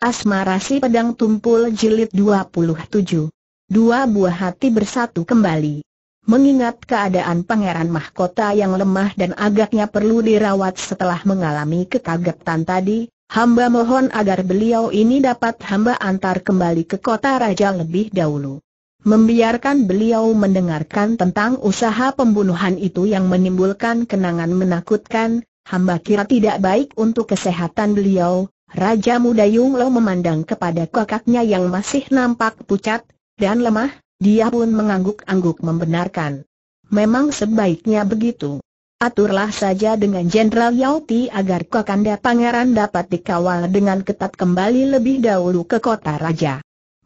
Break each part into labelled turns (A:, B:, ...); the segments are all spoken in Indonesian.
A: Asmara si pedang tumpul jilid 27. Dua buah hati bersatu kembali. Mengingat keadaan Pangeran Mahkota yang lemah dan agaknya perlu dirawat setelah mengalami kekagetan tadi, hamba mohon agar beliau ini dapat hamba antar kembali ke kota raja lebih dahulu. Membiarkan beliau mendengarkan tentang usaha pembunuhan itu yang menimbulkan kenangan menakutkan, hamba kira tidak baik untuk kesehatan beliau, Raja muda Yung Lo memandang kepada kakaknya yang masih nampak pucat dan lemah, dia pun mengangguk-angguk membenarkan. Memang sebaiknya begitu. Aturlah saja dengan Jenderal Yao Ti agar Kakanda Pangeran dapat dikawal dengan ketat kembali lebih dahulu ke kota raja.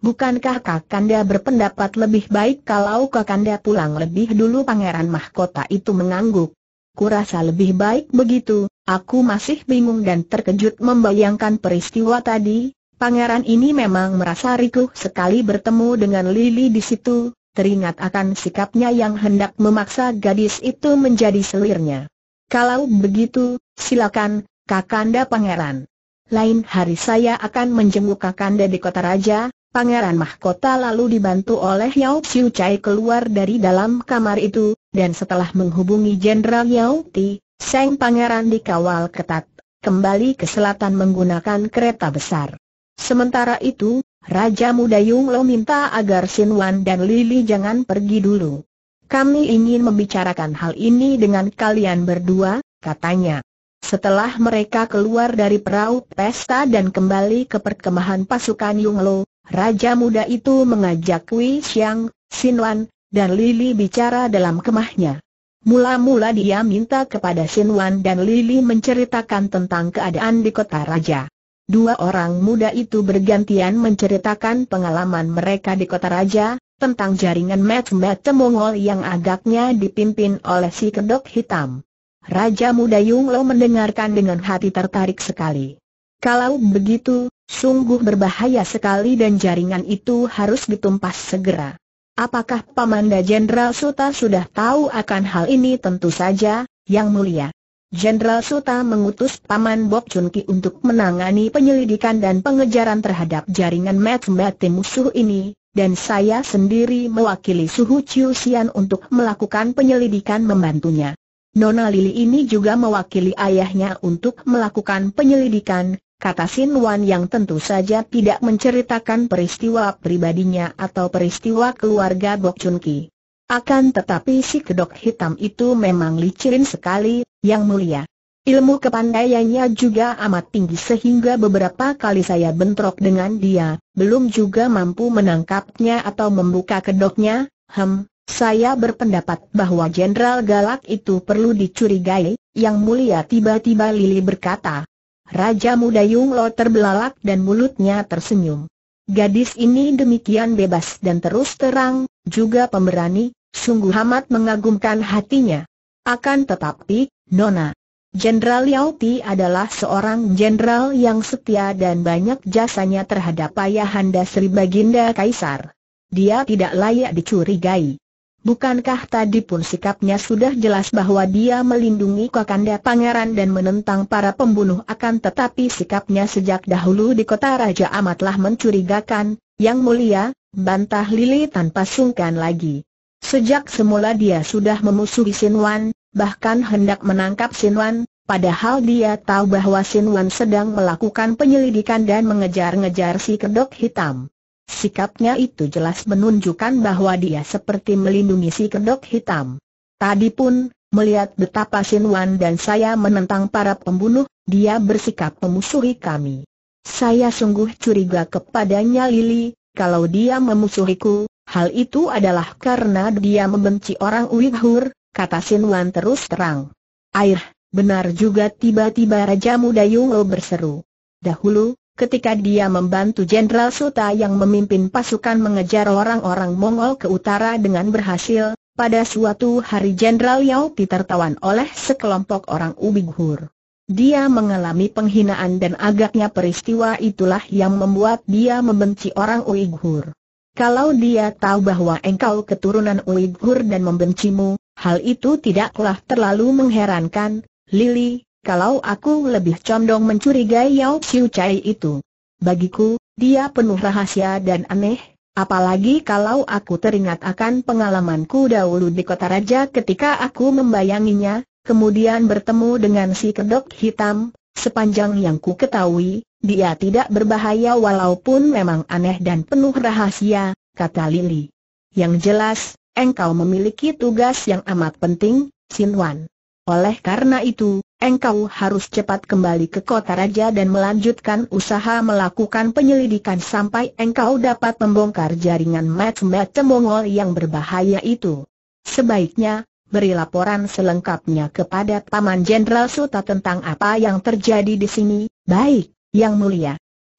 A: Bukankah Kakanda berpendapat lebih baik kalau Kakanda pulang lebih dulu Pangeran Mahkota itu mengangguk? Kurasa lebih baik begitu, Aku masih bingung dan terkejut membayangkan peristiwa tadi, pangeran ini memang merasa rikuh sekali bertemu dengan Lily di situ, teringat akan sikapnya yang hendak memaksa gadis itu menjadi selirnya. Kalau begitu, silakan, Kakanda Pangeran. Lain hari saya akan menjenguk Kakanda di Kota Raja, Pangeran Mahkota lalu dibantu oleh Yao Xiu Chai keluar dari dalam kamar itu, dan setelah menghubungi Jenderal Yao Ti, Seng Pangeran dikawal ketat, kembali ke selatan menggunakan kereta besar. Sementara itu, Raja Muda Yung Lo minta agar Sin Wan dan Lili jangan pergi dulu. Kami ingin membicarakan hal ini dengan kalian berdua, katanya. Setelah mereka keluar dari perahu pesta dan kembali ke perkemahan pasukan Yung Lo, Raja Muda itu mengajak Wei Xiang, Sin Wan, dan Lili bicara dalam kemahnya. Mula-mula dia minta kepada Sin Wan dan Lili menceritakan tentang keadaan di kota raja. Dua orang muda itu bergantian menceritakan pengalaman mereka di kota raja, tentang jaringan mat-mat Mongol yang agaknya dipimpin oleh si kedok hitam. Raja muda Yung Lo mendengarkan dengan hati tertarik sekali. Kalau begitu, sungguh berbahaya sekali dan jaringan itu harus ditumpas segera. Apakah Pamanda Jenderal Suta sudah tahu akan hal ini? Tentu saja, Yang Mulia. Jenderal Suta mengutus Paman Bob Chunki untuk menangani penyelidikan dan pengejaran terhadap jaringan mati musuh ini, dan saya sendiri mewakili Suhu Chiu Xian untuk melakukan penyelidikan membantunya. Nona Lili ini juga mewakili ayahnya untuk melakukan penyelidikan, kata Sin Wan yang tentu saja tidak menceritakan peristiwa pribadinya atau peristiwa keluarga Bok Chun Ki. Akan tetapi si kedok hitam itu memang licin sekali, yang mulia. Ilmu kepandaiannya juga amat tinggi sehingga beberapa kali saya bentrok dengan dia, belum juga mampu menangkapnya atau membuka kedoknya, hem, saya berpendapat bahwa Jenderal Galak itu perlu dicurigai, yang mulia tiba-tiba Lili berkata. Raja muda Yung Lo terbelalak dan mulutnya tersenyum. Gadis ini demikian bebas dan terus terang, juga pemberani, sungguh amat mengagumkan hatinya. Akan tetapi, Nona, Jenderal Yao Ti adalah seorang jenderal yang setia dan banyak jasanya terhadap ayahanda Sri Baginda Kaisar. Dia tidak layak dicurigai. Bukankah tadi pun sikapnya sudah jelas bahwa dia melindungi Kakanda Pangeran dan menentang para pembunuh akan tetapi sikapnya sejak dahulu di kota Raja amatlah mencurigakan, yang mulia, bantah Lili tanpa sungkan lagi. Sejak semula dia sudah memusuhi Sinwan, bahkan hendak menangkap Sinwan, padahal dia tahu bahwa Sinwan sedang melakukan penyelidikan dan mengejar-ngejar si kedok hitam. Sikapnya itu jelas menunjukkan bahwa dia seperti melindungi si kedok hitam. Tadi pun, melihat betapa Shin Wan dan saya menentang para pembunuh, dia bersikap memusuhi kami. Saya sungguh curiga kepadanya Lily. kalau dia memusuhiku, hal itu adalah karena dia membenci orang Uighur, kata Shin Wan terus terang. Air, benar juga tiba-tiba Raja Muda Yungo berseru. Dahulu, ketika dia membantu Jenderal Suta yang memimpin pasukan mengejar orang-orang Mongol ke utara dengan berhasil, pada suatu hari Jenderal Yao ditertawan oleh sekelompok orang Uighur. Dia mengalami penghinaan dan agaknya peristiwa itulah yang membuat dia membenci orang Uighur. Kalau dia tahu bahwa engkau keturunan Uighur dan membencimu, hal itu tidaklah terlalu mengherankan, Lily kalau aku lebih condong mencurigai Yao Xiu Chai itu. Bagiku, dia penuh rahasia dan aneh, apalagi kalau aku teringat akan pengalamanku dahulu di kota raja ketika aku membayanginya, kemudian bertemu dengan si kedok hitam, sepanjang yang ku ketahui, dia tidak berbahaya walaupun memang aneh dan penuh rahasia, kata Lili. Yang jelas, engkau memiliki tugas yang amat penting, Wan. Oleh karena itu, engkau harus cepat kembali ke kota raja dan melanjutkan usaha melakukan penyelidikan sampai engkau dapat membongkar jaringan macam-macam Mongol yang berbahaya itu. Sebaiknya, beri laporan selengkapnya kepada Paman Jenderal Suta tentang apa yang terjadi di sini, baik, Yang Mulia.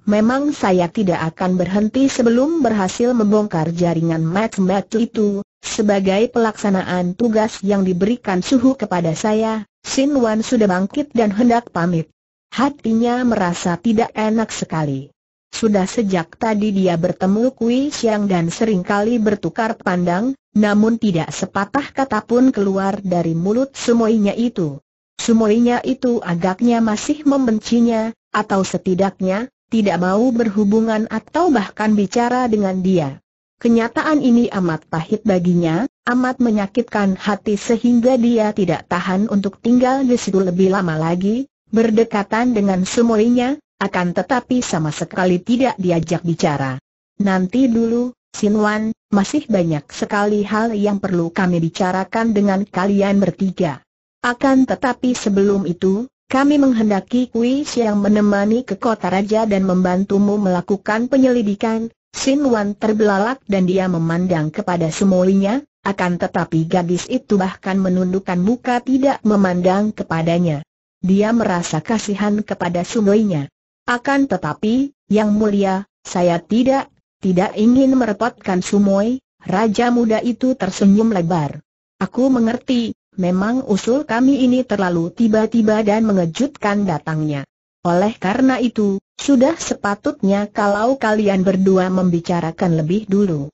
A: Memang saya tidak akan berhenti sebelum berhasil membongkar jaringan match-match itu, sebagai pelaksanaan tugas yang diberikan suhu kepada saya, Sin Wan sudah bangkit dan hendak pamit. Hatinya merasa tidak enak sekali. Sudah sejak tadi dia bertemu Kui siang dan seringkali bertukar pandang, namun tidak sepatah kata pun keluar dari mulut semuanya itu. Semuanya itu agaknya masih membencinya, atau setidaknya, tidak mau berhubungan atau bahkan bicara dengan dia. Kenyataan ini amat pahit baginya, amat menyakitkan hati sehingga dia tidak tahan untuk tinggal di situ lebih lama lagi, berdekatan dengan sumurinya, akan tetapi sama sekali tidak diajak bicara. Nanti dulu, Sinwan, masih banyak sekali hal yang perlu kami bicarakan dengan kalian bertiga. Akan tetapi sebelum itu, kami menghendaki kuis yang menemani ke kota raja dan membantumu melakukan penyelidikan, Sin Wan terbelalak dan dia memandang kepada semuanya, akan tetapi gadis itu bahkan menundukkan muka tidak memandang kepadanya. Dia merasa kasihan kepada semuanya. Akan tetapi, yang mulia, saya tidak, tidak ingin merepotkan Sumoy. raja muda itu tersenyum lebar. Aku mengerti, memang usul kami ini terlalu tiba-tiba dan mengejutkan datangnya. Oleh karena itu, sudah sepatutnya kalau kalian berdua membicarakan lebih dulu.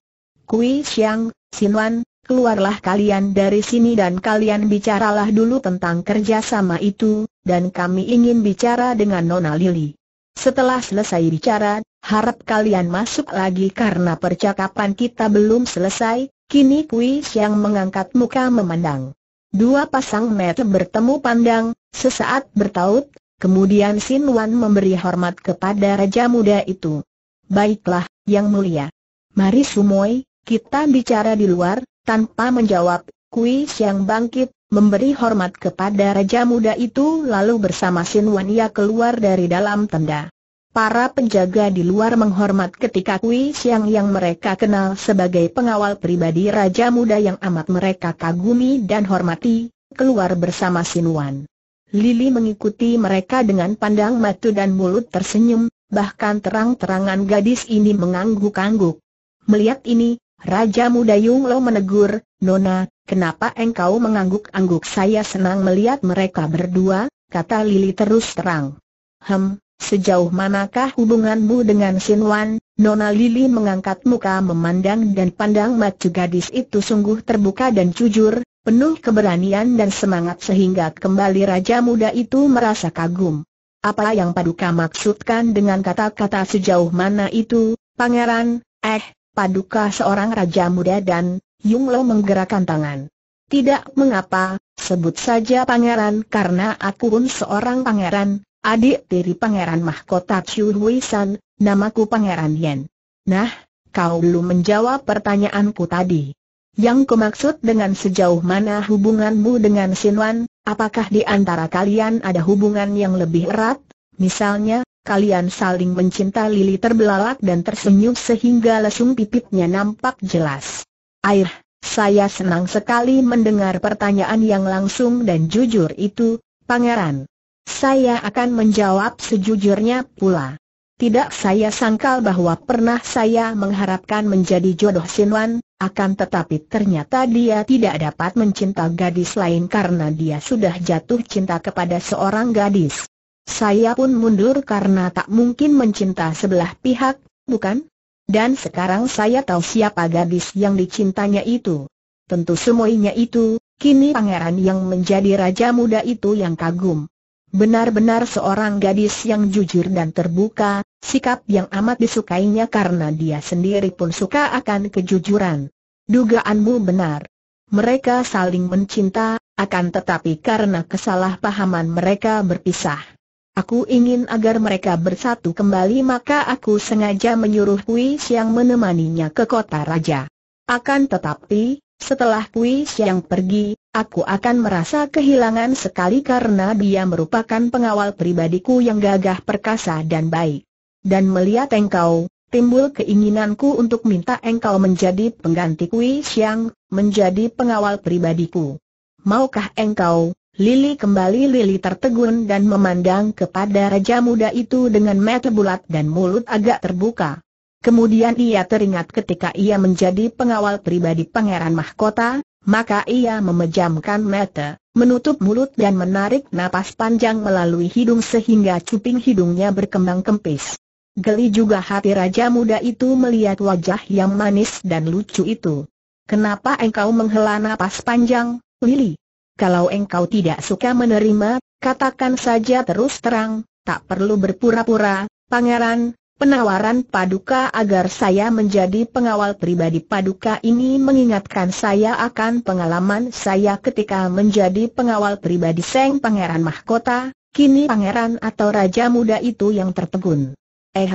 A: Kui Xiang, Wan, keluarlah kalian dari sini dan kalian bicaralah dulu tentang kerjasama itu, dan kami ingin bicara dengan Nona Lili. Setelah selesai bicara, harap kalian masuk lagi karena percakapan kita belum selesai, kini Kui Xiang mengangkat muka memandang. Dua pasang mata bertemu pandang, sesaat bertaut, Kemudian Sin Wan memberi hormat kepada Raja Muda itu. Baiklah, Yang Mulia. Mari Sumoi, kita bicara di luar, tanpa menjawab, Kui Siang bangkit, memberi hormat kepada Raja Muda itu lalu bersama Sin Wan ia keluar dari dalam tenda. Para penjaga di luar menghormat ketika Kui Siang yang mereka kenal sebagai pengawal pribadi Raja Muda yang amat mereka kagumi dan hormati, keluar bersama Sin Wan. Lili mengikuti mereka dengan pandang mata dan mulut tersenyum, bahkan terang-terangan gadis ini mengangguk-angguk. Melihat ini, Raja muda Yung Lo menegur, Nona, kenapa engkau mengangguk-angguk? Saya senang melihat mereka berdua, kata Lili terus terang. Hem, sejauh manakah hubunganmu dengan Sin Wan? Nona Lili mengangkat muka memandang dan pandang mata gadis itu sungguh terbuka dan jujur, penuh keberanian dan semangat sehingga kembali raja muda itu merasa kagum. Apa yang Paduka maksudkan dengan kata-kata sejauh mana itu, pangeran, eh, Paduka seorang raja muda dan, Yung Lo menggerakkan tangan. Tidak mengapa, sebut saja pangeran karena aku pun seorang pangeran, adik tiri pangeran mahkota Chu Hui namaku pangeran Yen. Nah, kau belum menjawab pertanyaanku tadi. Yang kumaksud dengan sejauh mana hubunganmu dengan Sinwan, apakah di antara kalian ada hubungan yang lebih erat? Misalnya, kalian saling mencinta Lili terbelalak dan tersenyum sehingga lesung pipitnya nampak jelas. Air, saya senang sekali mendengar pertanyaan yang langsung dan jujur itu, pangeran. Saya akan menjawab sejujurnya pula. Tidak saya sangkal bahwa pernah saya mengharapkan menjadi jodoh Sinwan, akan tetapi ternyata dia tidak dapat mencinta gadis lain karena dia sudah jatuh cinta kepada seorang gadis. Saya pun mundur karena tak mungkin mencinta sebelah pihak, bukan? Dan sekarang saya tahu siapa gadis yang dicintanya itu. Tentu semuanya itu, kini pangeran yang menjadi raja muda itu yang kagum. Benar-benar seorang gadis yang jujur dan terbuka, Sikap yang amat disukainya karena dia sendiri pun suka akan kejujuran. Dugaanmu benar. Mereka saling mencinta, akan tetapi karena kesalahpahaman mereka berpisah. Aku ingin agar mereka bersatu kembali maka aku sengaja menyuruh Puis yang menemaninya ke kota raja. Akan tetapi, setelah Puis yang pergi, aku akan merasa kehilangan sekali karena dia merupakan pengawal pribadiku yang gagah perkasa dan baik dan melihat engkau, timbul keinginanku untuk minta engkau menjadi pengganti Kui Xiang, menjadi pengawal pribadiku. Maukah engkau? Lili kembali Lili tertegun dan memandang kepada Raja Muda itu dengan mata bulat dan mulut agak terbuka. Kemudian ia teringat ketika ia menjadi pengawal pribadi Pangeran Mahkota, maka ia memejamkan mata, menutup mulut dan menarik napas panjang melalui hidung sehingga cuping hidungnya berkembang kempis. Geli juga hati raja muda itu melihat wajah yang manis dan lucu itu. Kenapa engkau menghela nafas panjang, Lili? Kalau engkau tidak suka menerima, katakan saja terus terang, tak perlu berpura-pura, pangeran, penawaran paduka agar saya menjadi pengawal pribadi paduka ini mengingatkan saya akan pengalaman saya ketika menjadi pengawal pribadi Seng Pangeran Mahkota, kini pangeran atau raja muda itu yang tertegun. Eh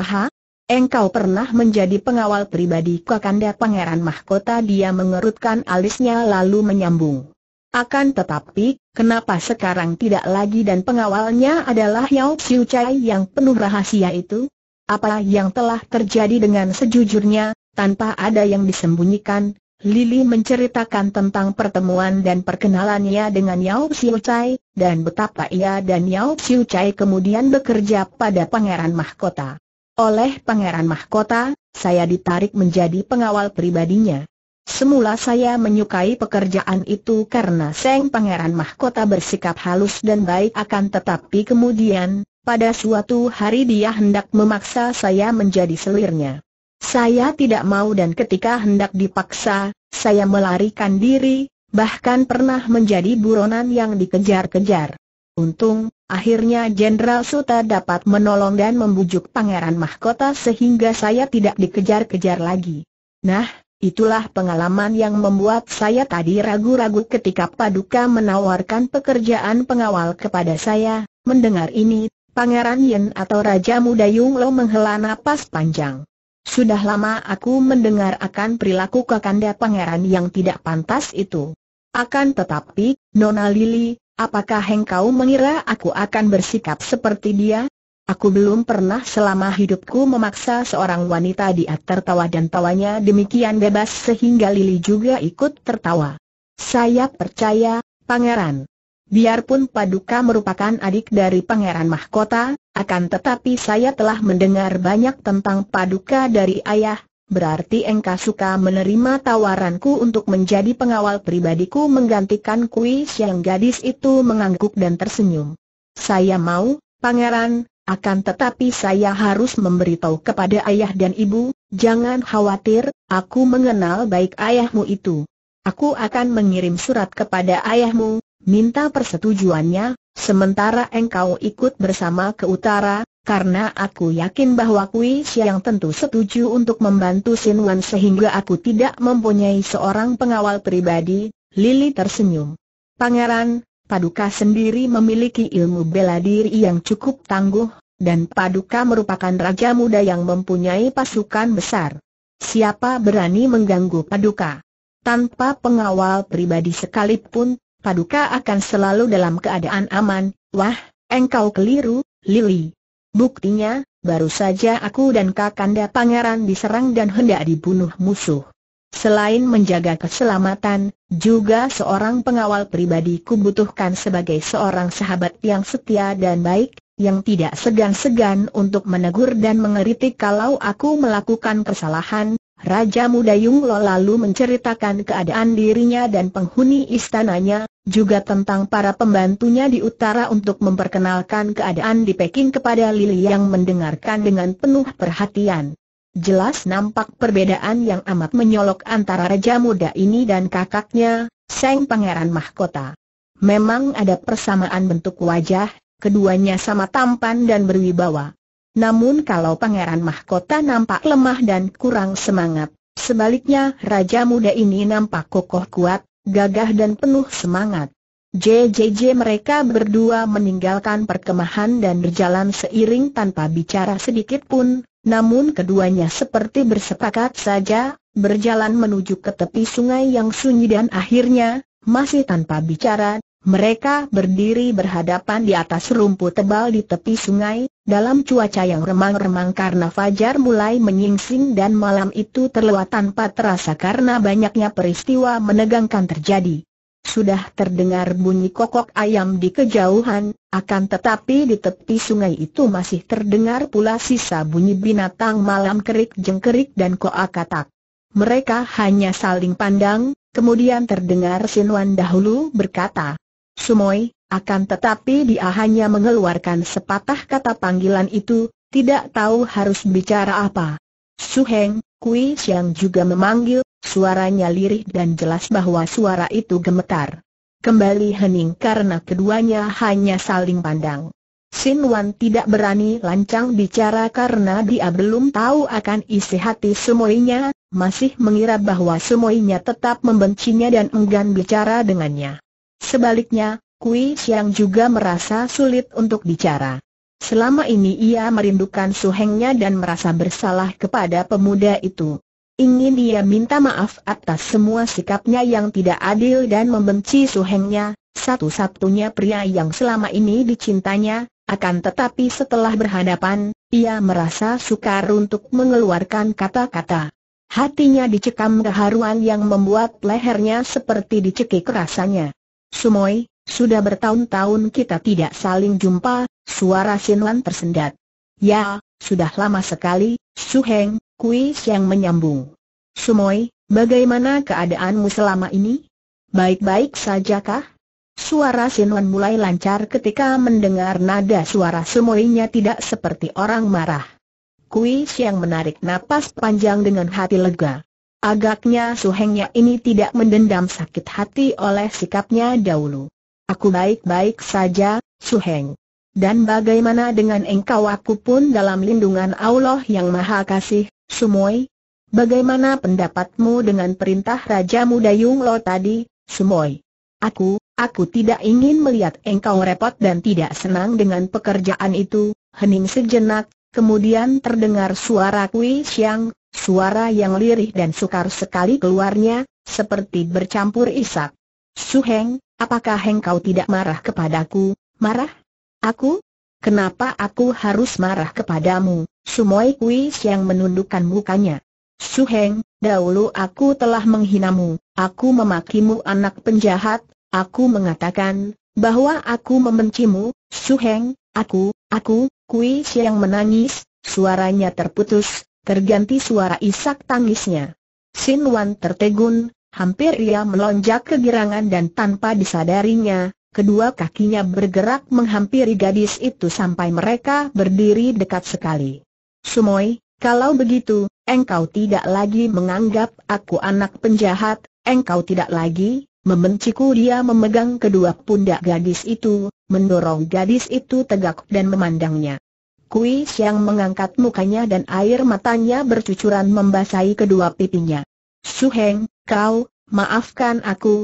A: engkau pernah menjadi pengawal pribadi Kakanda Pangeran Mahkota dia mengerutkan alisnya lalu menyambung. Akan tetapi, kenapa sekarang tidak lagi dan pengawalnya adalah Yao Xiu Chai yang penuh rahasia itu? Apa yang telah terjadi dengan sejujurnya, tanpa ada yang disembunyikan, Lili menceritakan tentang pertemuan dan perkenalannya dengan Yao Xiu Chai, dan betapa ia dan Yao Xiu Chai kemudian bekerja pada Pangeran Mahkota. Oleh Pangeran Mahkota, saya ditarik menjadi pengawal pribadinya. Semula saya menyukai pekerjaan itu karena Seng Pangeran Mahkota bersikap halus dan baik akan tetapi kemudian, pada suatu hari dia hendak memaksa saya menjadi selirnya. Saya tidak mau dan ketika hendak dipaksa, saya melarikan diri, bahkan pernah menjadi buronan yang dikejar-kejar. Untung, Akhirnya Jenderal Suta dapat menolong dan membujuk Pangeran Mahkota sehingga saya tidak dikejar-kejar lagi. Nah, itulah pengalaman yang membuat saya tadi ragu-ragu ketika Paduka menawarkan pekerjaan pengawal kepada saya. Mendengar ini, Pangeran Yen atau Raja Muda Yung Lo menghela napas panjang. Sudah lama aku mendengar akan perilaku Kakanda Pangeran yang tidak pantas itu. Akan tetapi, Nona Lili, Apakah engkau mengira aku akan bersikap seperti dia? Aku belum pernah selama hidupku memaksa seorang wanita dia tertawa dan tawanya demikian bebas sehingga Lili juga ikut tertawa. Saya percaya, Pangeran. Biarpun Paduka merupakan adik dari Pangeran Mahkota, akan tetapi saya telah mendengar banyak tentang Paduka dari ayah, Berarti engkau suka menerima tawaranku untuk menjadi pengawal pribadiku menggantikan Kui Siang gadis itu mengangguk dan tersenyum. Saya mau, pangeran, akan tetapi saya harus memberitahu kepada ayah dan ibu, jangan khawatir, aku mengenal baik ayahmu itu. Aku akan mengirim surat kepada ayahmu, minta persetujuannya, sementara engkau ikut bersama ke utara, karena aku yakin bahwa Kui Siang tentu setuju untuk membantu Sin Wan sehingga aku tidak mempunyai seorang pengawal pribadi, Lili tersenyum. Pangeran, Paduka sendiri memiliki ilmu bela diri yang cukup tangguh, dan Paduka merupakan raja muda yang mempunyai pasukan besar. Siapa berani mengganggu Paduka? Tanpa pengawal pribadi sekalipun, Paduka akan selalu dalam keadaan aman. Wah, engkau keliru, Lili. Buktinya, baru saja aku dan Kakanda Pangeran diserang dan hendak dibunuh musuh. Selain menjaga keselamatan, juga seorang pengawal pribadi butuhkan sebagai seorang sahabat yang setia dan baik, yang tidak segan-segan untuk menegur dan mengeritik kalau aku melakukan kesalahan, Raja muda Yung Lo lalu menceritakan keadaan dirinya dan penghuni istananya, juga tentang para pembantunya di utara untuk memperkenalkan keadaan di Peking kepada Lili yang mendengarkan dengan penuh perhatian. Jelas nampak perbedaan yang amat menyolok antara raja muda ini dan kakaknya, Seng Pangeran Mahkota. Memang ada persamaan bentuk wajah, keduanya sama tampan dan berwibawa. Namun kalau Pangeran Mahkota nampak lemah dan kurang semangat, sebaliknya Raja Muda ini nampak kokoh kuat, gagah dan penuh semangat. JJJ mereka berdua meninggalkan perkemahan dan berjalan seiring tanpa bicara sedikit pun, namun keduanya seperti bersepakat saja, berjalan menuju ke tepi sungai yang sunyi dan akhirnya, masih tanpa bicara, mereka berdiri berhadapan di atas rumput tebal di tepi sungai, dalam cuaca yang remang-remang karena fajar mulai menyingsing dan malam itu terlewat tanpa terasa karena banyaknya peristiwa menegangkan terjadi. Sudah terdengar bunyi kokok ayam di kejauhan, akan tetapi di tepi sungai itu masih terdengar pula sisa bunyi binatang malam kerik jengkerik dan koakatak. Mereka hanya saling pandang, kemudian terdengar Sinwan dahulu berkata, Sumoy, akan tetapi dia hanya mengeluarkan sepatah kata panggilan itu, tidak tahu harus bicara apa. Suheng, Kui Siang juga memanggil, suaranya lirih dan jelas bahwa suara itu gemetar. Kembali hening karena keduanya hanya saling pandang. Sin Wan tidak berani lancang bicara karena dia belum tahu akan isi hati semuanya, masih mengira bahwa semuanya tetap membencinya dan enggan bicara dengannya. Sebaliknya, Kui yang juga merasa sulit untuk bicara. Selama ini ia merindukan suhengnya dan merasa bersalah kepada pemuda itu. Ingin dia minta maaf atas semua sikapnya yang tidak adil dan membenci suhengnya, satu-satunya pria yang selama ini dicintanya, akan tetapi setelah berhadapan, ia merasa sukar untuk mengeluarkan kata-kata. Hatinya dicekam keharuan yang membuat lehernya seperti dicekik rasanya. Sumoy, sudah bertahun-tahun kita tidak saling jumpa, suara Sinwan tersendat. Ya, sudah lama sekali, Suheng, Kuis yang menyambung. Sumoy, bagaimana keadaanmu selama ini? Baik-baik sajakah? Suara Sinwan mulai lancar ketika mendengar nada suara Sumoynya tidak seperti orang marah. Kuis yang menarik napas panjang dengan hati lega. Agaknya suhengnya ini tidak mendendam sakit hati oleh sikapnya dahulu. Aku baik-baik saja, suheng. Dan bagaimana dengan engkau aku pun dalam lindungan Allah yang maha kasih, Sumoy? Bagaimana pendapatmu dengan perintah Raja Muda Yung Lo tadi, Sumoy? Aku, aku tidak ingin melihat engkau repot dan tidak senang dengan pekerjaan itu, hening sejenak, kemudian terdengar suara Kui yang, Suara yang lirih dan sukar sekali keluarnya, seperti bercampur isak. Suheng, apakah Heng kau tidak marah kepadaku? Marah? Aku? Kenapa aku harus marah kepadamu? Sumoi Kuis yang menundukkan mukanya. Suheng, dahulu aku telah menghinamu, aku memakimu anak penjahat, aku mengatakan, bahwa aku membencimu, Suheng, aku, aku, Kuis yang menangis, suaranya terputus, terganti suara isak tangisnya. Sin Wan tertegun, hampir ia melonjak kegirangan dan tanpa disadarinya, kedua kakinya bergerak menghampiri gadis itu sampai mereka berdiri dekat sekali. Sumoy, kalau begitu, engkau tidak lagi menganggap aku anak penjahat, engkau tidak lagi membenciku dia memegang kedua pundak gadis itu, mendorong gadis itu tegak dan memandangnya. Kui Siang mengangkat mukanya dan air matanya bercucuran membasahi kedua pipinya. Heng, kau, maafkan aku,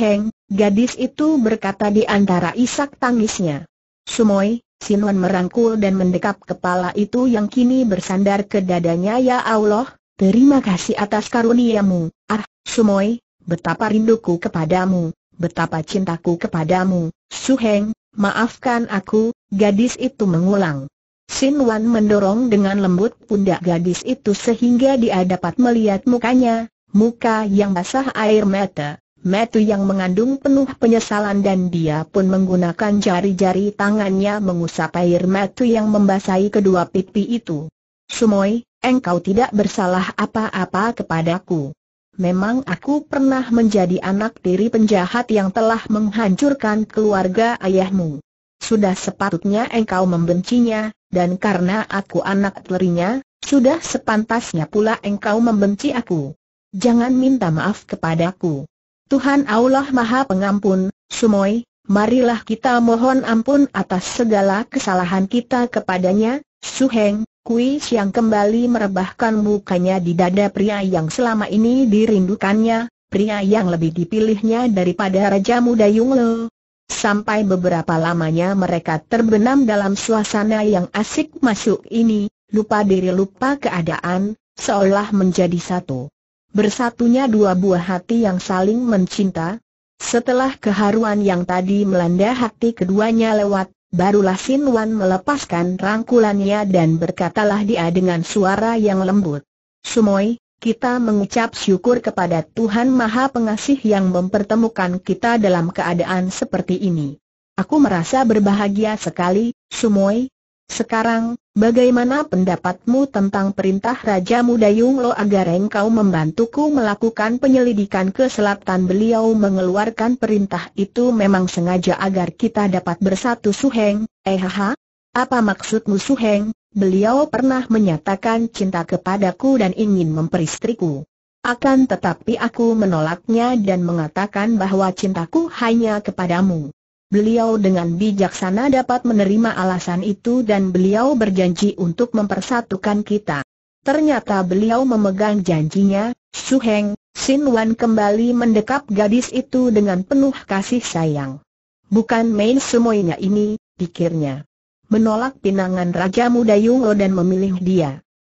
A: Heng, gadis itu berkata di antara isak tangisnya. Sumoy, Wan merangkul dan mendekap kepala itu yang kini bersandar ke dadanya ya Allah, terima kasih atas karuniamu, ah, Sumoy, betapa rinduku kepadamu, betapa cintaku kepadamu, Heng, maafkan aku, gadis itu mengulang. Sin Wan mendorong dengan lembut pundak gadis itu sehingga dia dapat melihat mukanya, muka yang basah air mata, mata yang mengandung penuh penyesalan dan dia pun menggunakan jari-jari tangannya mengusap air mata yang membasahi kedua pipi itu. Sumoy, engkau tidak bersalah apa-apa kepadaku. Memang aku pernah menjadi anak tiri penjahat yang telah menghancurkan keluarga ayahmu. Sudah sepatutnya engkau membencinya, dan karena aku anak telurnya, sudah sepantasnya pula engkau membenci aku. Jangan minta maaf kepadaku. Tuhan Allah Maha Pengampun, Sumoy, marilah kita mohon ampun atas segala kesalahan kita kepadanya, Suheng, kuis yang kembali merebahkan mukanya di dada pria yang selama ini dirindukannya, pria yang lebih dipilihnya daripada Raja Muda Yung Lo, Sampai beberapa lamanya mereka terbenam dalam suasana yang asik masuk ini, lupa diri lupa keadaan, seolah menjadi satu. Bersatunya dua buah hati yang saling mencinta. Setelah keharuan yang tadi melanda hati keduanya lewat, barulah Sin Wan melepaskan rangkulannya dan berkatalah dia dengan suara yang lembut. Sumoi, kita mengucap syukur kepada Tuhan Maha Pengasih yang mempertemukan kita dalam keadaan seperti ini. Aku merasa berbahagia sekali, Sumoy. Sekarang, bagaimana pendapatmu tentang perintah Raja Muda Yung Lo agar engkau membantuku melakukan penyelidikan ke selatan beliau mengeluarkan perintah itu memang sengaja agar kita dapat bersatu Suheng, eh ha. Apa maksudmu Suheng? beliau pernah menyatakan cinta kepadaku dan ingin memperistriku. Akan tetapi aku menolaknya dan mengatakan bahwa cintaku hanya kepadamu. Beliau dengan bijaksana dapat menerima alasan itu dan beliau berjanji untuk mempersatukan kita. Ternyata beliau memegang janjinya, Su Heng, Sin Wan kembali mendekap gadis itu dengan penuh kasih sayang. Bukan main semuanya ini, pikirnya menolak pinangan Raja Muda Yunglo dan memilih dia.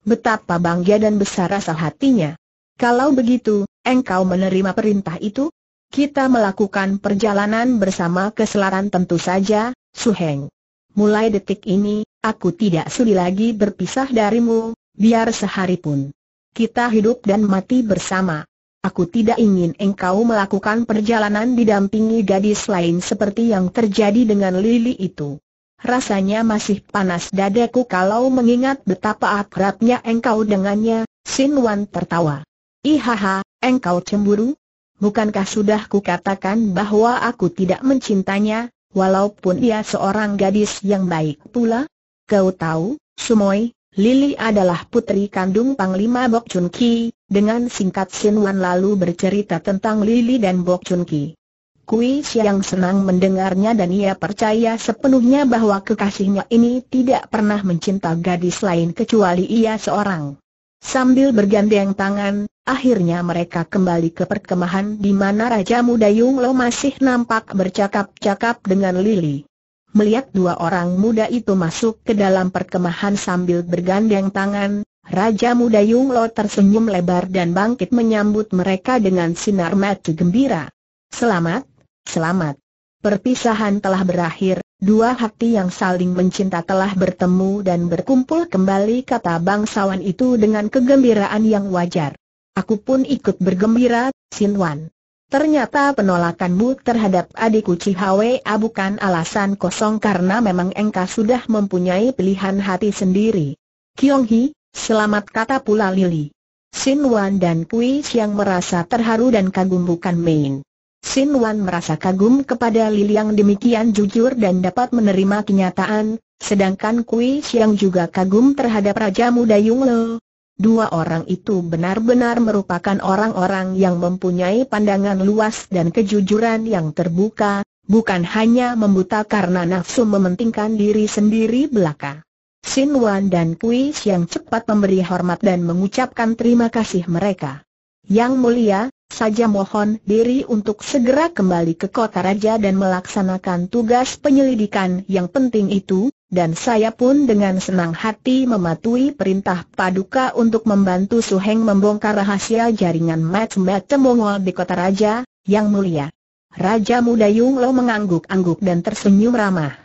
A: Betapa bangga dan besar rasa hatinya. Kalau begitu, engkau menerima perintah itu? Kita melakukan perjalanan bersama ke selaran tentu saja, Suheng. Mulai detik ini, aku tidak sudi lagi berpisah darimu, biar sehari pun. Kita hidup dan mati bersama. Aku tidak ingin engkau melakukan perjalanan didampingi gadis lain seperti yang terjadi dengan Lily itu. Rasanya masih panas dadaku kalau mengingat betapa akrabnya engkau dengannya, Sin Wan tertawa. Ihaha, engkau cemburu? Bukankah sudah kukatakan bahwa aku tidak mencintanya, walaupun ia seorang gadis yang baik pula? Kau tahu, Sumoy, Lili adalah putri kandung Panglima Bok Chun Ki, dengan singkat Sin Wan lalu bercerita tentang Lili dan Bok Chun Ki. Kui Siang senang mendengarnya dan ia percaya sepenuhnya bahwa kekasihnya ini tidak pernah mencinta gadis lain kecuali ia seorang. Sambil bergandeng tangan, akhirnya mereka kembali ke perkemahan di mana Raja Muda Yung Lo masih nampak bercakap-cakap dengan Lily. Melihat dua orang muda itu masuk ke dalam perkemahan sambil bergandeng tangan, Raja Muda Yung Lo tersenyum lebar dan bangkit menyambut mereka dengan sinar mata gembira. Selamat selamat. Perpisahan telah berakhir, dua hati yang saling mencinta telah bertemu dan berkumpul kembali kata bangsawan itu dengan kegembiraan yang wajar. Aku pun ikut bergembira, Wan. Ternyata penolakanmu terhadap adikku Cihawea ah, bukan alasan kosong karena memang engkau sudah mempunyai pilihan hati sendiri. Kiong Hi, selamat kata pula Lili. Sin Wan dan Kui Siang merasa terharu dan kagum bukan main. Sin Wan merasa kagum kepada Li yang demikian jujur dan dapat menerima kenyataan, sedangkan Kui Xiang juga kagum terhadap Raja Muda Yung Le. Dua orang itu benar-benar merupakan orang-orang yang mempunyai pandangan luas dan kejujuran yang terbuka, bukan hanya membuta karena nafsu mementingkan diri sendiri belaka. Sin Wan dan Kui Xiang cepat memberi hormat dan mengucapkan terima kasih mereka. Yang mulia, saja mohon diri untuk segera kembali ke kota raja dan melaksanakan tugas penyelidikan yang penting itu, dan saya pun dengan senang hati mematuhi perintah Paduka untuk membantu Suheng membongkar rahasia jaringan macam-macam Mongol di kota raja, yang mulia. Raja muda Yung Lo mengangguk-angguk dan tersenyum ramah.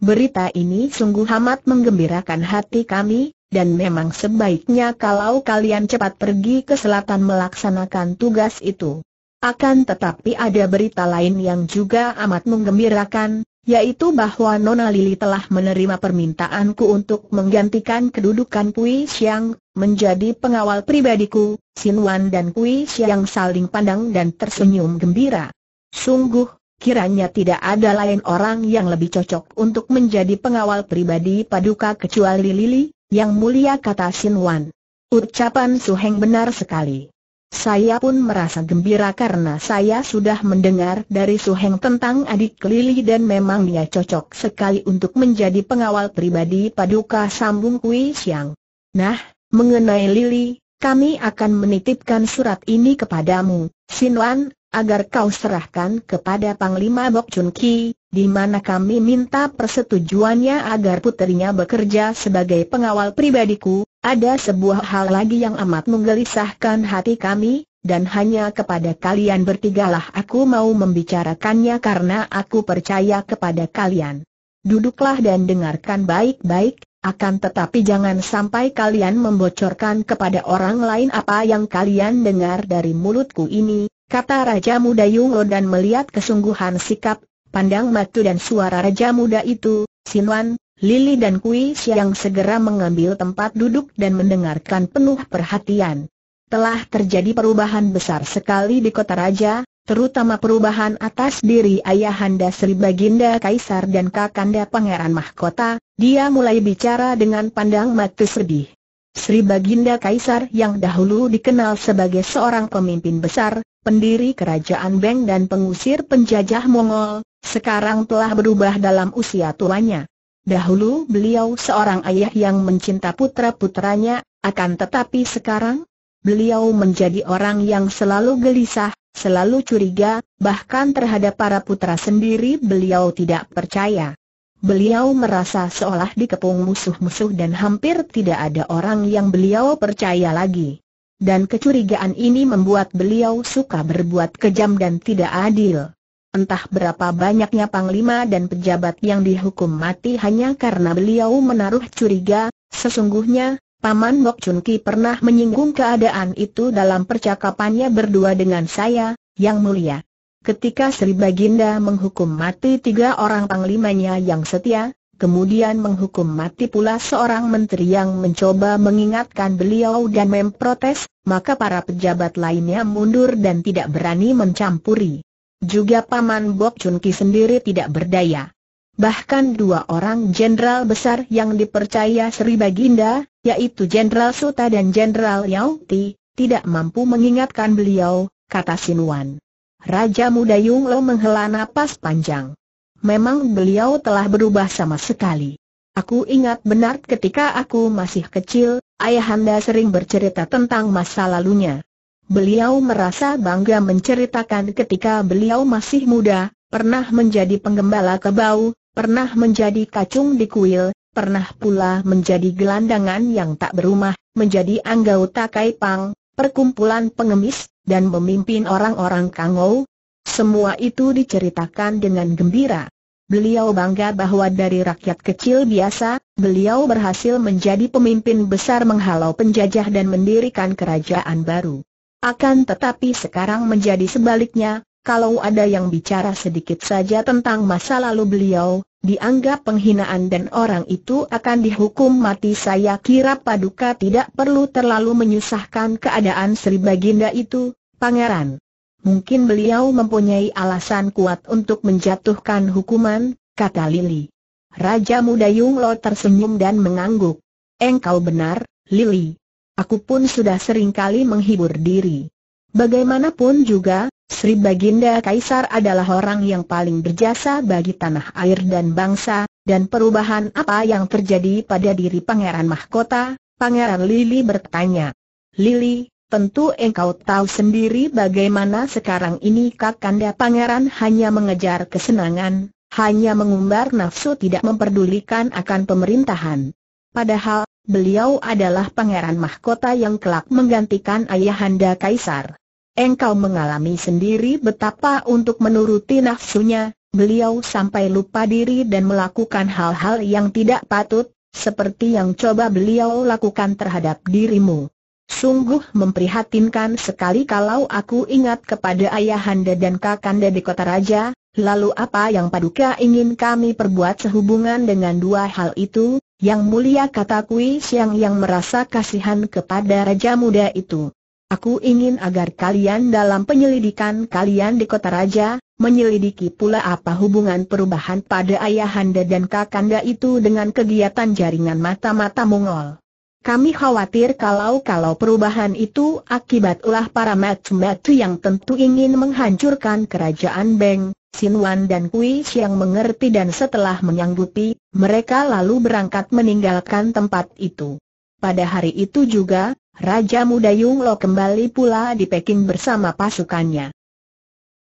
A: Berita ini sungguh amat menggembirakan hati kami, dan memang sebaiknya kalau kalian cepat pergi ke selatan melaksanakan tugas itu. Akan tetapi ada berita lain yang juga amat menggembirakan, yaitu bahwa Nona Lili telah menerima permintaanku untuk menggantikan kedudukan Kui Xiang, menjadi pengawal pribadiku, Wan dan Kui Xiang saling pandang dan tersenyum gembira. Sungguh, Kiranya tidak ada lain orang yang lebih cocok untuk menjadi pengawal pribadi Paduka kecuali Lili, yang mulia kata Sin Wan. Ucapan Su Heng benar sekali. Saya pun merasa gembira karena saya sudah mendengar dari Su Heng tentang adik Lili dan memang dia cocok sekali untuk menjadi pengawal pribadi Paduka Sambung Kui Siang. Nah, mengenai Lili, kami akan menitipkan surat ini kepadamu, Sin Wan, agar kau serahkan kepada Panglima Bok Chun Ki, di mana kami minta persetujuannya agar putrinya bekerja sebagai pengawal pribadiku, ada sebuah hal lagi yang amat menggelisahkan hati kami, dan hanya kepada kalian bertigalah aku mau membicarakannya karena aku percaya kepada kalian. Duduklah dan dengarkan baik-baik, akan tetapi jangan sampai kalian membocorkan kepada orang lain apa yang kalian dengar dari mulutku ini, kata Raja Muda Yunglo dan melihat kesungguhan sikap Pandang matu dan suara raja muda itu, Sinwan, Lili dan Kui Siang segera mengambil tempat duduk dan mendengarkan penuh perhatian. Telah terjadi perubahan besar sekali di kota raja, terutama perubahan atas diri ayahanda Sri Baginda Kaisar dan kakanda Pangeran Mahkota, dia mulai bicara dengan pandang matu sedih. Sri Baginda Kaisar yang dahulu dikenal sebagai seorang pemimpin besar, pendiri kerajaan Beng dan pengusir penjajah Mongol, sekarang telah berubah dalam usia tuanya. Dahulu beliau seorang ayah yang mencinta putra-putranya, akan tetapi sekarang, beliau menjadi orang yang selalu gelisah, selalu curiga, bahkan terhadap para putra sendiri beliau tidak percaya. Beliau merasa seolah dikepung musuh-musuh dan hampir tidak ada orang yang beliau percaya lagi. Dan kecurigaan ini membuat beliau suka berbuat kejam dan tidak adil. Entah berapa banyaknya panglima dan pejabat yang dihukum mati hanya karena beliau menaruh curiga, sesungguhnya, Paman Bok Chun Ki pernah menyinggung keadaan itu dalam percakapannya berdua dengan saya, Yang Mulia. Ketika Sri Baginda menghukum mati tiga orang panglimanya yang setia, kemudian menghukum mati pula seorang menteri yang mencoba mengingatkan beliau dan memprotes, maka para pejabat lainnya mundur dan tidak berani mencampuri. Juga Paman Bok Chun Ki sendiri tidak berdaya. Bahkan dua orang jenderal besar yang dipercaya Sri Baginda, yaitu Jenderal Suta dan Jenderal Yao Ti, tidak mampu mengingatkan beliau, kata Sinuan. Raja muda Yung Lo menghela napas panjang. Memang beliau telah berubah sama sekali. Aku ingat benar ketika aku masih kecil, ayahanda sering bercerita tentang masa lalunya. Beliau merasa bangga menceritakan ketika beliau masih muda, pernah menjadi penggembala kebau, pernah menjadi kacung di kuil, pernah pula menjadi gelandangan yang tak berumah, menjadi anggota Kaipang, perkumpulan pengemis, dan memimpin orang-orang Kangou. Semua itu diceritakan dengan gembira. Beliau bangga bahwa dari rakyat kecil biasa, beliau berhasil menjadi pemimpin besar menghalau penjajah dan mendirikan kerajaan baru. Akan tetapi sekarang menjadi sebaliknya, kalau ada yang bicara sedikit saja tentang masa lalu beliau, dianggap penghinaan dan orang itu akan dihukum mati saya kira paduka tidak perlu terlalu menyusahkan keadaan Sri Baginda itu, pangeran. Mungkin beliau mempunyai alasan kuat untuk menjatuhkan hukuman, kata Lili. Raja muda Yung Lo tersenyum dan mengangguk. Engkau benar, Lili. Aku pun sudah seringkali menghibur diri. Bagaimanapun juga, Sri Baginda Kaisar adalah orang yang paling berjasa bagi tanah air dan bangsa, dan perubahan apa yang terjadi pada diri Pangeran Mahkota, Pangeran Lili bertanya. Lili, tentu engkau tahu sendiri bagaimana sekarang ini Kakanda Pangeran hanya mengejar kesenangan, hanya mengumbar nafsu tidak memperdulikan akan pemerintahan. Padahal, beliau adalah pangeran mahkota yang kelak menggantikan ayahanda kaisar. Engkau mengalami sendiri betapa untuk menuruti nafsunya, beliau sampai lupa diri dan melakukan hal-hal yang tidak patut, seperti yang coba beliau lakukan terhadap dirimu. Sungguh memprihatinkan sekali kalau aku ingat kepada ayahanda dan kakanda di kota raja, lalu apa yang paduka ingin kami perbuat sehubungan dengan dua hal itu, yang mulia kata Kui Siang yang merasa kasihan kepada Raja Muda itu. Aku ingin agar kalian dalam penyelidikan kalian di kota Raja, menyelidiki pula apa hubungan perubahan pada ayahanda dan kakanda itu dengan kegiatan jaringan mata-mata Mongol. Kami khawatir kalau-kalau perubahan itu akibat ulah para matu-matu yang tentu ingin menghancurkan kerajaan Beng, Sin Wan dan Kui Xiang mengerti dan setelah menyanggupi, mereka lalu berangkat meninggalkan tempat itu. Pada hari itu juga, Raja Muda Yung Lo kembali pula di Peking bersama pasukannya.